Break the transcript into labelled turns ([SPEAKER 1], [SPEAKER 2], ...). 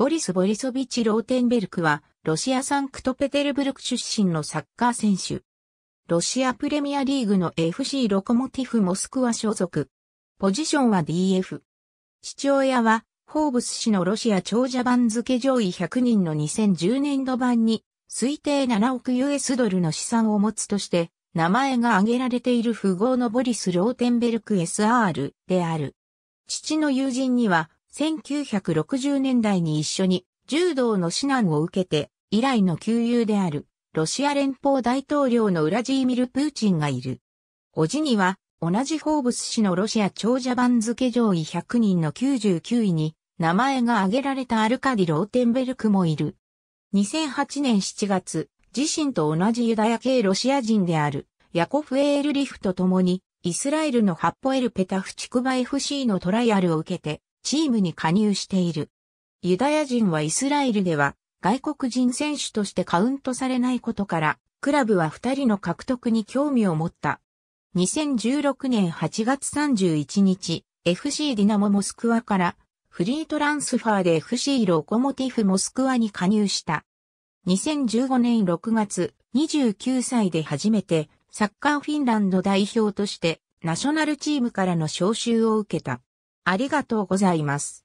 [SPEAKER 1] ボリス・ボリソビチ・ローテンベルクは、ロシアサンクトペテルブルク出身のサッカー選手。ロシアプレミアリーグの FC ロコモティフ・モスクワ所属。ポジションは DF。父親は、フォーブス氏のロシア長者番付上位100人の2010年度版に、推定7億 US ドルの資産を持つとして、名前が挙げられている富豪のボリス・ローテンベルク SR である。父の友人には、1960年代に一緒に柔道の指南を受けて、以来の旧友である、ロシア連邦大統領のウラジーミル・プーチンがいる。おじには、同じフォーブス氏のロシア長者番付上位100人の99位に、名前が挙げられたアルカディ・ローテンベルクもいる。2008年7月、自身と同じユダヤ系ロシア人である、ヤコフ・エールリフと共に、イスラエルのハッポエル・ペタフ・チクバ FC のトライアルを受けて、チームに加入している。ユダヤ人はイスラエルでは外国人選手としてカウントされないことから、クラブは二人の獲得に興味を持った。2016年8月31日、FC ディナモモスクワからフリートランスファーで FC ロコモティフモスクワに加入した。2015年6月、29歳で初めてサッカーフィンランド代表としてナショナルチームからの招集を受けた。ありがとうございます。